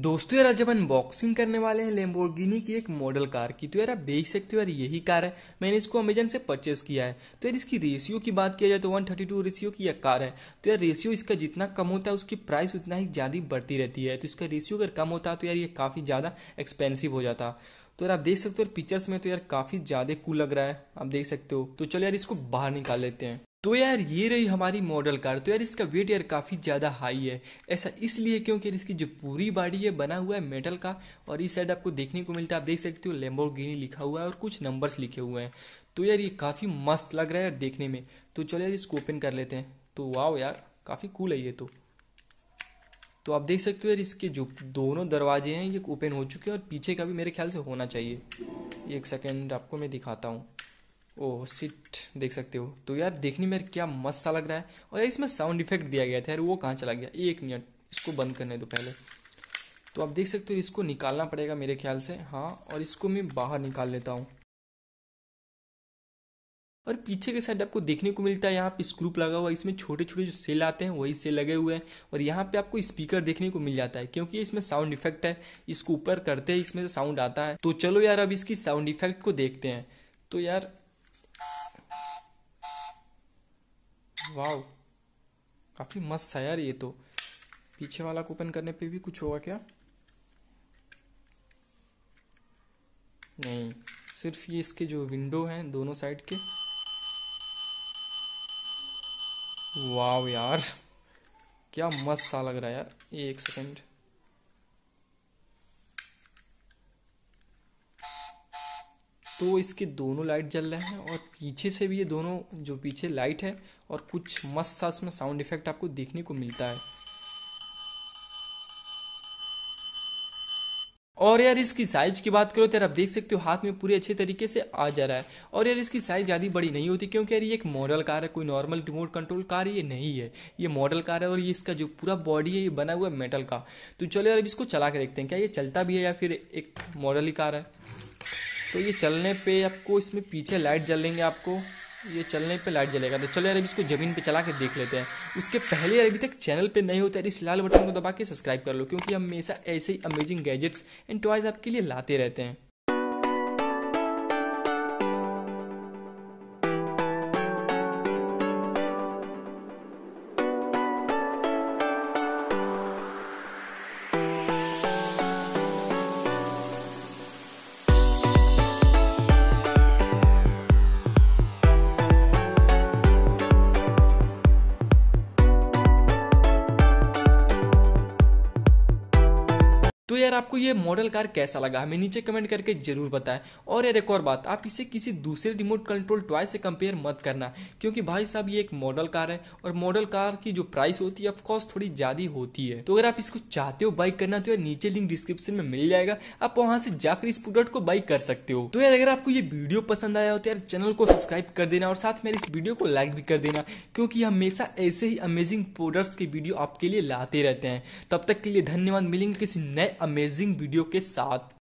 दोस्तों यार जब अनबॉक्सिंग करने वाले हैं लेम्बोर्गिनी की एक मॉडल कार की तो यार आप देख सकते हो यार यही कार है मैंने इसको अमेजन से परचेस किया है तो यार इसकी रेशियो की बात किया जाए तो 132 रेशियो की यह कार है तो यार रेशियो इसका जितना कम होता है उसकी प्राइस उतना ही ज़्यादा बढ़ती रहती है तो इसका रेशियो अगर कम होता तो यार ये काफ़ी ज़्यादा एक्सपेंसिव हो जाता तो यार आप देख सकते हो पिक्चर्स में तो यार काफ़ी ज़्यादा कूल लग रहा है आप देख सकते हो तो चलो यार इसको बाहर निकाल लेते हैं तो यार ये रही हमारी मॉडल कार तो यार इसका वेट यार काफ़ी ज़्यादा हाई है ऐसा इसलिए क्योंकि इसकी जो पूरी बॉडी है बना हुआ है मेटल का और इस साइड आपको देखने को मिलता है आप देख सकते हो लेम्बोर्गिनी लिखा हुआ है और कुछ नंबर्स लिखे हुए हैं तो यार ये काफ़ी मस्त लग रहा है यार देखने में तो चलो यार इसको ओपन कर लेते हैं तो वाओ यार काफ़ी कूल है ये तो तो आप देख सकते हो यार इसके जो दोनों दरवाजे हैं ये ओपन हो चुके हैं और पीछे का भी मेरे ख्याल से होना चाहिए एक सेकेंड आपको मैं दिखाता हूँ ओ सिट देख सकते हो तो यार देखने में क्या मस्त सा लग रहा है और यार इसमें साउंड इफेक्ट दिया गया था यार वो कहाँ चला गया एक मिनट इसको बंद करने दो पहले तो आप देख सकते हो इसको निकालना पड़ेगा मेरे ख्याल से हाँ और इसको मैं बाहर निकाल लेता हूँ और पीछे के साइड आपको देखने को मिलता है यहाँ पे स्क्रूप लगा हुआ है इसमें छोटे छोटे जो सेल आते हैं वही सेल लगे हुए हैं और यहाँ पे आपको स्पीकर देखने को मिल जाता है क्योंकि इसमें साउंड इफेक्ट है इसको ऊपर करते हैं इसमें साउंड आता है तो चलो यार अब इसकी साउंड इफेक्ट को देखते हैं तो यार वाह काफ़ी मस्त है यार ये तो पीछे वाला कूपन करने पे भी कुछ होगा क्या नहीं सिर्फ ये इसके जो विंडो हैं दोनों साइड के वाह यार क्या मस्त सा लग रहा है यार एक सेकंड तो इसके दोनों लाइट जल रहे हैं और पीछे से भी ये दोनों जो पीछे लाइट है और कुछ मस्त सा उसमें साउंड इफेक्ट आपको देखने को मिलता है और यार इसकी साइज की बात करो तो यार आप देख सकते हो हाथ में पूरे अच्छे तरीके से आ जा रहा है और यार इसकी साइज ज़्यादा बड़ी नहीं होती क्योंकि यार ये एक मॉडल कार है कोई नॉर्मल रिमोट कंट्रोल कार ये नहीं है ये मॉडल कार है और ये इसका जो पूरा बॉडी है ये बना हुआ है मेटल का तो चलो यार अब इसको चला के देखते हैं क्या ये चलता भी है या फिर एक मॉडल ही कार है तो ये चलने पे आपको इसमें पीछे लाइट जलेंगे आपको ये चलने पे लाइट जलेगा तो चलो यार अभी इसको ज़मीन पे चला के देख लेते हैं उसके पहले यार अभी तक चैनल पे नहीं होता यार इस लाल बटन को दबा के सब्सक्राइब कर लो क्योंकि हम हमेशा ऐसे ही अमेजिंग गैजेट्स एंड टॉयज़ आपके लिए लाते रहते हैं तो यार आपको ये मॉडल कार कैसा लगा हमें नीचे कमेंट करके जरूर बताएं और यार एक और बात आप इसे किसी दूसरे रिमोट कंट्रोल टॉय से कंपेयर मत करना क्योंकि भाई साहब ये एक मॉडल कार है और मॉडल कार की जो प्राइस होती है ऑफकोर्स थोड़ी ज़्यादा होती है तो अगर आप इसको चाहते हो बाइक करना तो यार नीचे लिंक डिस्क्रिप्शन में मिल जाएगा आप वहां से जाकर इस प्रोडक्ट को बाइक कर सकते हो तो यार अगर आपको ये वीडियो पसंद आया हो तो यार चैनल को सब्सक्राइब कर देना और साथ में इस वीडियो को लाइक भी कर देना क्योंकि हमेशा ऐसे ही अमेजिंग प्रोडक्ट्स की वीडियो आपके लिए लाते रहते हैं तब तक के लिए धन्यवाद मिलेंगे किसी नए अमेजिंग वीडियो के साथ